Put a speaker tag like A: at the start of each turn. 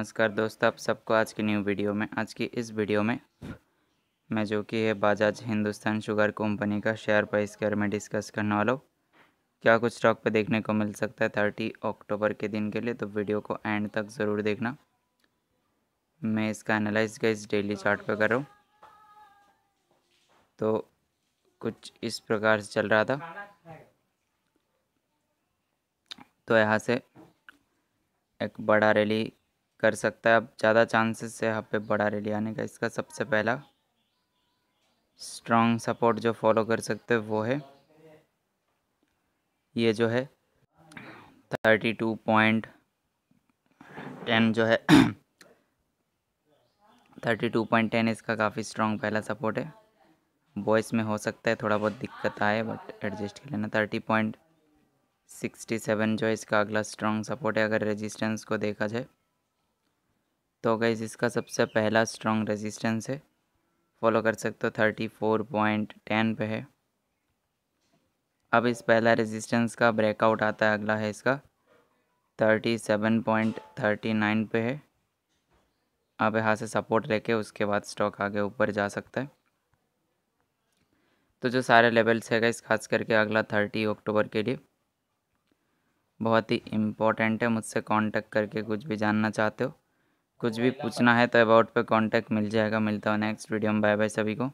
A: नमस्कार दोस्तों आप सबको आज की न्यू वीडियो में आज की इस वीडियो में मैं जो कि है बाजाज हिंदुस्तान शुगर कंपनी का शेयर प्राइस के बारे में डिस्कस करने वाला हूँ क्या कुछ स्टॉक पे देखने को मिल सकता है थर्टी अक्टूबर के दिन के लिए तो वीडियो को एंड तक ज़रूर देखना मैं इसका एनालाइज का इस डेली चार्ट पर कर रहा हूँ तो कुछ इस प्रकार से चल रहा था तो यहाँ से एक बड़ा रैली कर सकता है अब ज़्यादा चांसेस है यहाँ पे बड़ा रैली आने का इसका सबसे पहला स्ट्रॉन्ग सपोर्ट जो फॉलो कर सकते हैं वो है ये जो है थर्टी टू पॉइंट टेन जो है थर्टी टू पॉइंट टेन इसका काफ़ी स्ट्रॉन्ग पहला सपोर्ट है बॉयस में हो सकता है थोड़ा बहुत दिक्कत आए बट एडजस्ट कर लेना थर्टी पॉइंट सिक्सटी सेवन जो है इसका अगला स्ट्रॉन्ग सपोर्ट है अगर रेजिस्टेंस को देखा जाए तो गैस इसका सबसे पहला स्ट्रॉन्ग रेजिस्टेंस है फॉलो कर सकते हो थर्टी फोर पॉइंट टेन पे है अब इस पहला रेजिस्टेंस का ब्रेकआउट आता है अगला है इसका thirty seven point thirty nine पे है अब यहाँ से सपोर्ट लेके उसके बाद स्टॉक आगे ऊपर जा सकता है तो जो सारे लेवल्स है गैस खास करके अगला थर्टी अक्टूबर के लिए बहुत ही इम्पोर्टेंट है मुझसे कांटेक्ट करके कुछ भी जानना चाहते हो कुछ भी पूछना है तो अबाउट पे कांटेक्ट मिल जाएगा मिलता है नेक्स्ट वीडियो में बाय बाय सभी को